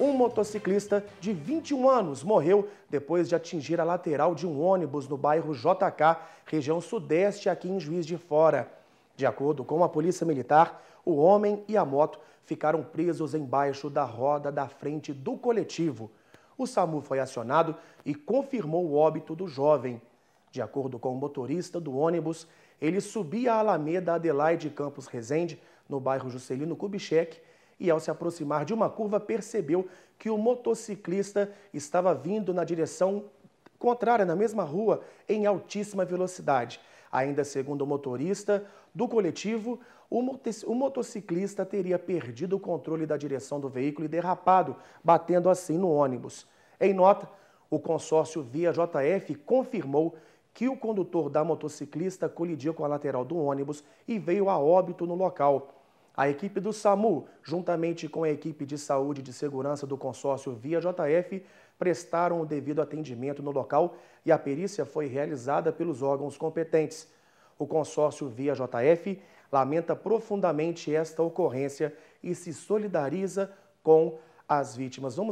Um motociclista de 21 anos morreu depois de atingir a lateral de um ônibus no bairro JK, região sudeste, aqui em Juiz de Fora. De acordo com a Polícia Militar, o homem e a moto ficaram presos embaixo da roda da frente do coletivo. O SAMU foi acionado e confirmou o óbito do jovem. De acordo com o motorista do ônibus, ele subia a Alameda Adelaide Campos Rezende, no bairro Juscelino Kubitschek, e, ao se aproximar de uma curva, percebeu que o motociclista estava vindo na direção contrária, na mesma rua, em altíssima velocidade. Ainda segundo o motorista do coletivo, o motociclista teria perdido o controle da direção do veículo e derrapado, batendo assim no ônibus. Em nota, o consórcio Via JF confirmou que o condutor da motocicleta colidiu com a lateral do ônibus e veio a óbito no local. A equipe do SAMU, juntamente com a equipe de saúde e de segurança do consórcio Via JF, prestaram o devido atendimento no local e a perícia foi realizada pelos órgãos competentes. O consórcio Via JF lamenta profundamente esta ocorrência e se solidariza com as vítimas. Vamos